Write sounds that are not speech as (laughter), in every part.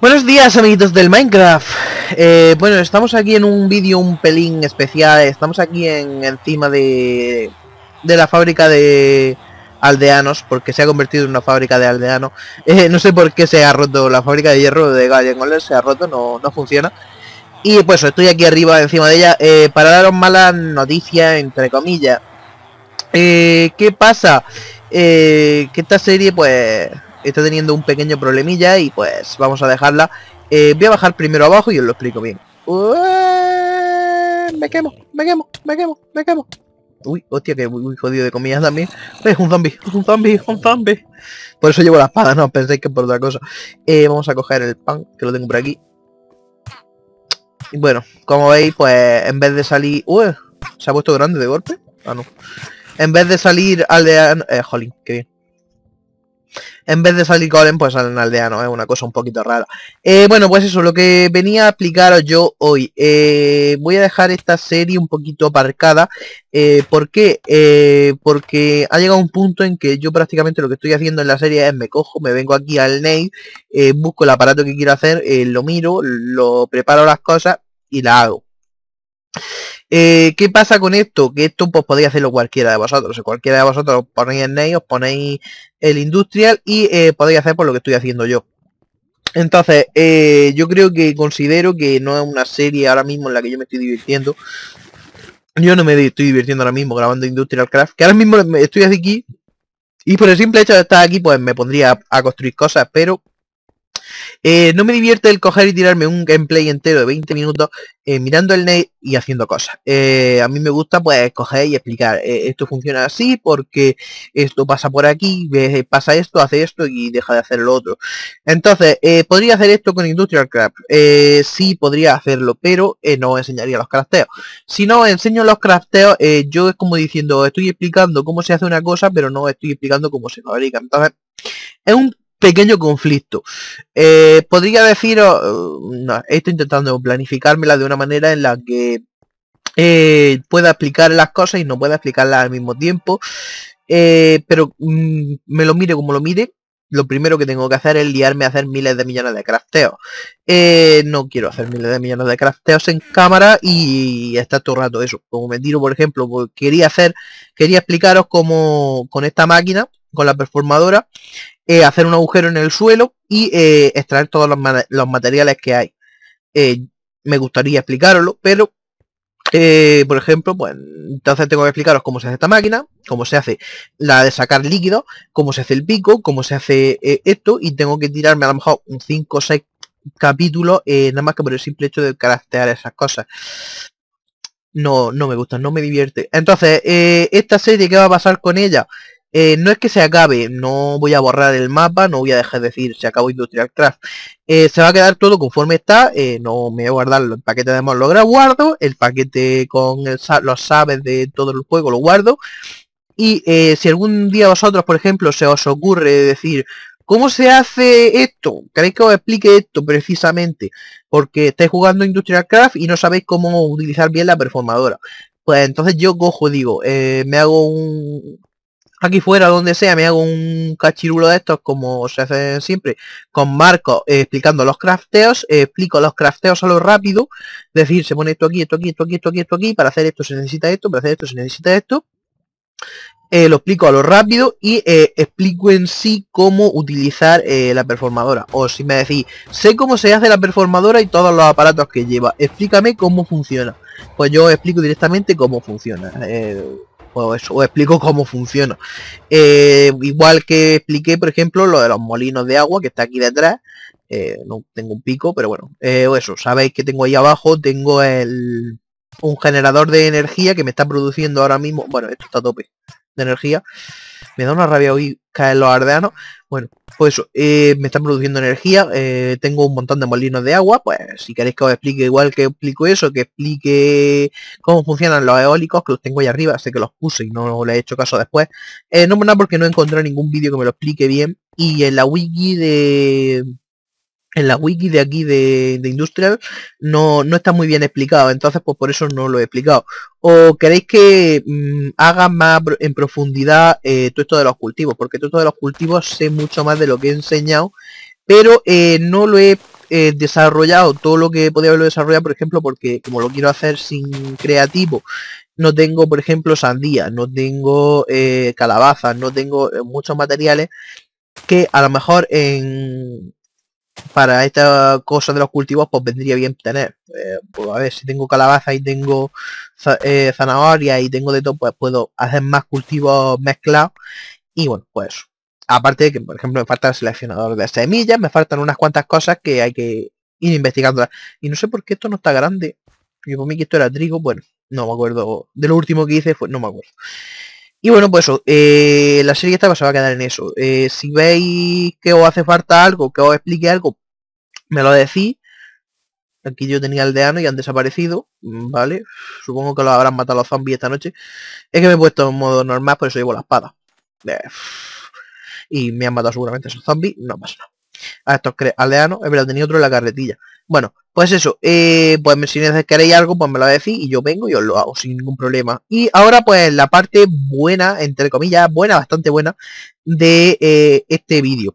Buenos días amiguitos del Minecraft eh, Bueno, estamos aquí en un vídeo un pelín especial Estamos aquí en, encima de, de la fábrica de aldeanos Porque se ha convertido en una fábrica de aldeanos eh, No sé por qué se ha roto la fábrica de hierro de Goles, Se ha roto, no, no funciona y pues estoy aquí arriba encima de ella eh, para daros malas noticias, entre comillas. Eh, ¿Qué pasa? Eh, que esta serie pues está teniendo un pequeño problemilla y pues vamos a dejarla. voy a bajar primero abajo y os lo explico bien. me quemo, me quemo, me quemo, me quemo. Uy, hostia, que muy, jodido de comida también. Es un zombie, un zombie, un zombie. Por eso llevo la espada, no penséis que por otra cosa. vamos a coger el pan, que lo tengo por aquí bueno, como veis, pues en vez de salir... Uy, se ha puesto grande de golpe. Ah, no. En vez de salir aldeano... Eh, jolín, qué bien. En vez de salir golem, pues salen aldeano. Es una cosa un poquito rara. Eh, bueno, pues eso, lo que venía a explicaros yo hoy. Eh, voy a dejar esta serie un poquito aparcada. Eh, ¿Por qué? porque ha llegado un punto en que yo prácticamente lo que estoy haciendo en la serie es me cojo, me vengo aquí al name busco el aparato que quiero hacer, lo miro, lo preparo las cosas y la hago. Eh, ¿Qué pasa con esto? Que esto pues podéis hacerlo cualquiera de vosotros. o cualquiera de vosotros ponéis el Ney, ponéis el Industrial y eh, podéis hacer por lo que estoy haciendo yo. Entonces, eh, yo creo que considero que no es una serie ahora mismo en la que yo me estoy divirtiendo. Yo no me estoy divirtiendo ahora mismo grabando Industrial Craft, que ahora mismo estoy aquí y por el simple hecho de estar aquí pues me pondría a construir cosas, pero eh, no me divierte el coger y tirarme un gameplay entero de 20 minutos eh, mirando el net y haciendo cosas. Eh, a mí me gusta pues coger y explicar, esto funciona así porque esto pasa por aquí, pasa esto, hace esto y deja de hacer lo otro. Entonces, podría hacer esto con Industrial Craft. sí, podría hacerlo, pero no enseñaría los crafteos. Si no enseño los crafteos, yo es como diciendo, estoy explicando cómo se hace una cosa, pero no estoy explicando cómo se fabrica. Entonces, es un pequeño conflicto. Eh, podría deciros, eh, estoy intentando planificármela de una manera en la que eh, pueda explicar las cosas y no pueda explicarlas al mismo tiempo. pero mm, me lo mire como lo mire, lo primero que tengo que hacer es liarme a hacer miles de millones de crafteos. no quiero hacer miles de millones de crafteos en cámara y está todo rato eso. Como me por ejemplo, pues, quería hacer, quería explicaros cómo con esta máquina con la performadora, eh, hacer un agujero en el suelo y eh, extraer todos los, materiales que hay. Eh, me gustaría explicarlo, pero por ejemplo, pues entonces tengo que explicaros cómo se hace esta máquina, cómo se hace la de sacar líquido, cómo se hace el pico, cómo se hace esto, y tengo que tirarme a lo mejor un 5 o 6 capítulos, nada más que por el simple hecho de caracterizar esas cosas no, no me gusta, no me divierte. Entonces, esta serie, ¿qué va a pasar con ella? Eh, no es que se acabe, no voy a borrar el mapa, no voy a dejar de decir se acabó Industrial Craft. Eh, se va a quedar todo conforme está, eh, no me voy a guardar el paquete de lo guardo, el paquete con los sabes de todo el juego lo guardo. Y si algún día vosotros, por ejemplo, se os ocurre decir, ¿Cómo se hace esto? ¿Queréis que os explique esto precisamente? Porque estáis jugando Industrial Craft y no sabéis cómo utilizar bien la performadora. Pues entonces yo cojo digo, me hago un, aquí fuera, donde sea, me hago un cachirulo de estos como se hace siempre, con Marco eh, explicando los crafteos, eh, explico los crafteos a lo rápido, decir, se pone esto aquí, esto aquí, esto aquí, esto aquí, esto aquí, para hacer esto se necesita esto, para hacer esto se necesita esto. Eh, lo explico a lo rápido y explico en sí cómo utilizar la performadora. O si me decís, sé cómo se hace la performadora y todos los aparatos que lleva, explícame cómo funciona. Pues yo explico directamente cómo funciona pues os explico (laughs) cómo funciona. Eh, igual que expliqué, por ejemplo, lo de los molinos de agua, que está aquí detrás. Eh, no tengo un pico, pero bueno. Eh, o eso, sabéis que tengo ahí abajo, tengo el, un generador de energía que me está produciendo ahora mismo. Bueno, esto está a tope de energía. Me da una rabia hoy caer los ardeanos. Bueno, pues eso, eh, me están produciendo energía, eh, tengo un montón de molinos de agua, pues si queréis que os explique igual que explico eso, que explique cómo funcionan los eólicos, que los tengo ahí arriba, sé que los puse y no le he hecho caso después. Eh, no no, nada porque no encontré ningún vídeo que me lo explique bien. Y en la wiki de, en la wiki de aquí de, de Industrial no, no, está muy bien explicado, entonces pues por eso no lo he explicado. ¿O queréis que mm, haga más en profundidad eh, todo esto de los cultivos? Porque todo de los cultivos sé mucho más de lo que he enseñado, pero eh, no lo he eh, desarrollado todo lo que podía haberlo desarrollado, por ejemplo, porque como lo quiero hacer sin creativo, no tengo, por ejemplo, sandía, no tengo calabazas, no tengo muchos materiales que a lo mejor en, para esta cosa de los cultivos pues vendría bien tener eh, pues, a ver si tengo calabaza y tengo eh, zanahoria y tengo de todo pues puedo hacer más cultivos mezclados y bueno pues aparte de que por ejemplo me falta el seleccionador de semillas me faltan unas cuantas cosas que hay que ir investigando, y no sé por qué esto no está grande yo por mí que esto era trigo bueno no me acuerdo de lo último que hice no me acuerdo y bueno, pues eso, eh, la serie esta pues, se va a quedar en eso. Eh, si veis que os hace falta algo, que os explique algo, me lo decís. Aquí yo tenía aldeano y han desaparecido, ¿vale? Supongo que lo habrán matado los zombies esta noche. Es que me he puesto en modo normal, por eso llevo la espada. Eh, y me han matado seguramente esos zombies, no pasa nada. A estos aldeanos, es verdad, tenía otro en la carretilla. Bueno, pues eso, eh, pues si queréis algo, pues me lo decís y yo vengo y os lo hago sin ningún problema. Y ahora pues la parte buena, entre comillas, buena, bastante buena, de eh, este vídeo.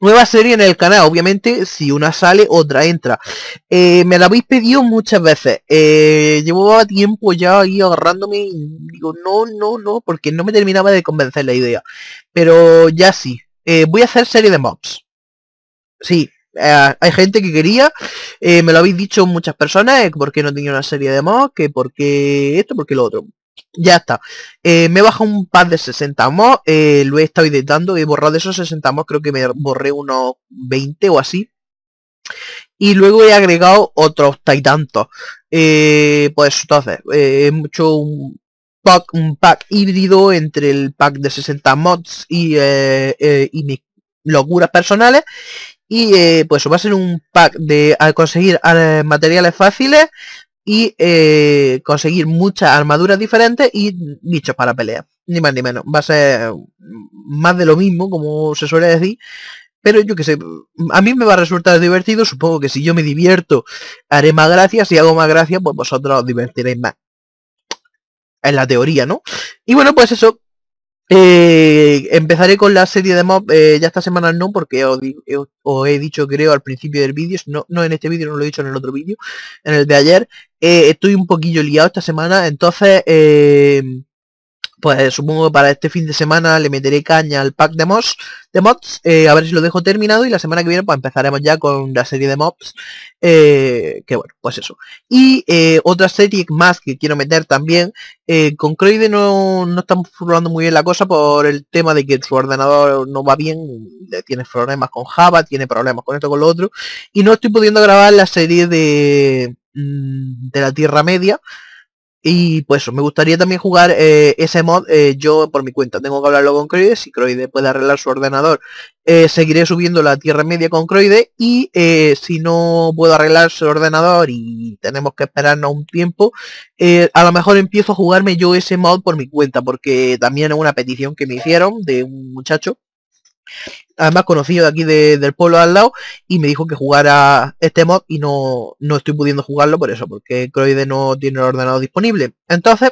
Nueva serie en el canal, obviamente, si una sale, otra entra. Eh, me la habéis pedido muchas veces. llevo tiempo ya ahí agarrándome y digo, no, no, no, porque no me terminaba de convencer la idea. Pero ya sí. voy a hacer serie de mobs. Sí, eh, hay gente que quería, eh, me lo habéis dicho muchas personas, eh, porque no tenía una serie de mods, que porque esto, porque lo otro. Ya está. me he bajado un pack de 60 mods, lo he estado editando, he borrado de esos 60 mods, creo que me borré unos 20 o así. Y luego he agregado otros taitantos. Eh, pues entonces, he hecho un pack, un pack híbrido entre el pack de 60 mods y, y mis locuras personales. Y eh, pues va a ser un pack de conseguir eh, materiales fáciles y eh, conseguir muchas armaduras diferentes y bichos para pelear. Ni más ni menos. Va a ser más de lo mismo, como se suele decir. Pero yo qué sé, a mí me va a resultar divertido. Supongo que si yo me divierto, haré más gracia. Si hago más gracia, pues vosotros os divertiréis más. En la teoría, ¿no? Y bueno, pues eso, eh, empezaré con la serie de mobs, eh, ya esta semana no, porque eh, os, he dicho creo al principio del vídeo, no, no en este vídeo, no lo he dicho en el otro vídeo, en el de ayer, estoy un poquillo liado esta semana, entonces pues supongo que para este fin de semana le meteré caña al pack de mods, de mods eh, a ver si lo dejo terminado y la semana que viene pues empezaremos ya con la serie de mobs, eh, que bueno, pues eso. Y eh, otra serie más que quiero meter también, eh, con Croide no, no estamos probando muy bien la cosa por el tema de que su ordenador no va bien, tiene problemas con Java, tiene problemas con esto, con lo otro, y no estoy pudiendo grabar la serie de, mm, de la Tierra Media, y pues me gustaría también jugar eh, ese mod eh, yo por mi cuenta. Tengo que hablarlo con Croide. Si Croide puede arreglar su ordenador, eh, seguiré subiendo la Tierra Media con Croide. Y si no puedo arreglar su ordenador y tenemos que esperarnos un tiempo, a lo mejor empiezo a jugarme yo ese mod por mi cuenta. Porque también es una petición que me hicieron de un muchacho además conocido de aquí del pueblo al lado y me dijo que jugara este mod y no, estoy pudiendo jugarlo por eso, porque Croide no tiene el ordenador disponible. Entonces,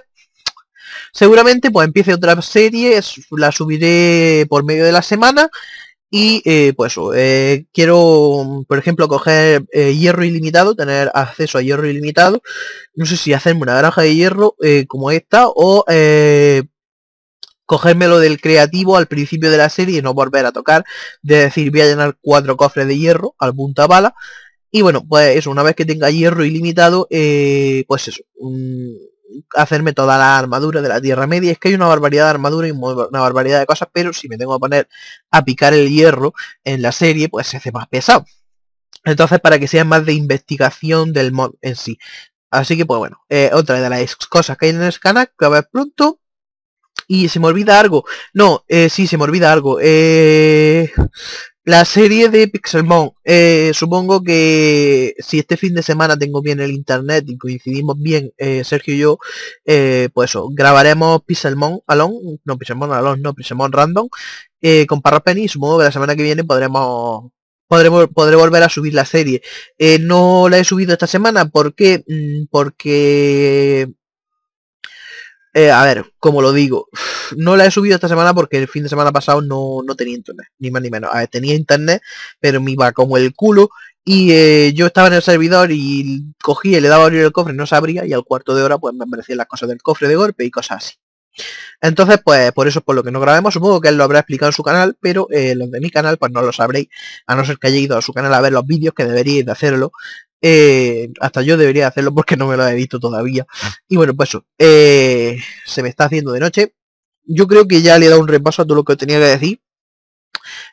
seguramente pues empiece otra serie, la subiré por medio de la semana y eh, pues eh, quiero, por ejemplo, coger eh, hierro ilimitado, tener acceso a hierro ilimitado. No sé si hacerme una granja de hierro como esta o lo del creativo al principio de la serie y no volver a tocar, de decir voy a llenar cuatro cofres de hierro al punta bala. Y bueno, pues eso, una vez que tenga hierro ilimitado, eh, pues eso, hacerme toda la armadura de la Tierra Media. Es que hay una barbaridad de armadura y una barbaridad de cosas, pero si me tengo que poner a picar el hierro en la serie, pues se hace más pesado. Entonces, para que sea más de investigación del mod en sí. Así que, pues bueno, eh, otra de las cosas que hay en el canal, que a ver pronto, y se me olvida algo. No, eh, sí, se me olvida algo. Eh, la serie de Pixelmon, eh, supongo que si este fin de semana tengo bien el internet y coincidimos bien eh, Sergio y yo, pues eso, grabaremos Pixelmon Alon, no Pixelmon Alon, no Pixelmon Random, con Parrapenny y supongo que la semana que viene podremos podremos podré volver a subir la serie. no la he subido esta semana, ¿por qué? Mm, porque eh, a ver, como lo digo, no la he subido esta semana porque el fin de semana pasado no, tenía internet, ni más ni menos. A ver, tenía internet, pero me iba como el culo. Y eh, yo estaba en el servidor y cogía y le daba a abrir el cofre, no se abría, y al cuarto de hora pues me merecían las cosas del cofre de golpe y cosas así. Entonces, pues por eso es por lo que no grabemos. Supongo que él lo habrá explicado en su canal, pero eh, los de mi canal pues no lo sabréis, a no ser que haya ido a su canal a ver los vídeos, que deberíais de hacerlo, eh, hasta yo debería hacerlo porque no me lo he visto todavía. Ah. Y bueno, pues eso. Eh, se me está haciendo de noche. Yo creo que ya le he dado un repaso a todo lo que tenía que decir.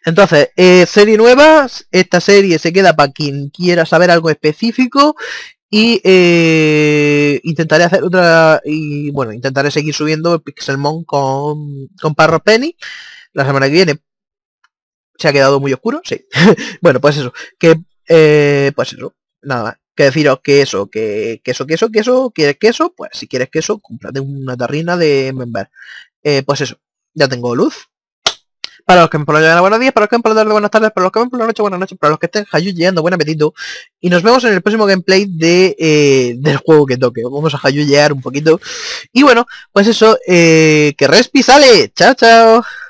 Entonces, eh, serie nueva. Esta serie se queda para quien quiera saber algo específico. Y intentaré hacer otra. Y bueno, intentaré seguir subiendo Pixelmon con, con Parro Penny la semana que viene. Se ha quedado muy oscuro, sí. (laughs) bueno, pues eso. Que pues eso, nada Que deciros que eso, que queso, queso, queso, quieres queso, pues si quieres queso, cómprate una tarrina de member. Eh, pues eso, ya tengo luz. Para los que me ponen la buenos días, para los que me ponen la tarde, buenas tardes, para los que me por la noche, buenas noches, para los que estén llegando, buen apetito. Y nos vemos en el próximo gameplay de, eh, del juego que toque. Vamos a llegar un poquito. Y bueno, pues eso, eh, que Respi sale. Chao, chao.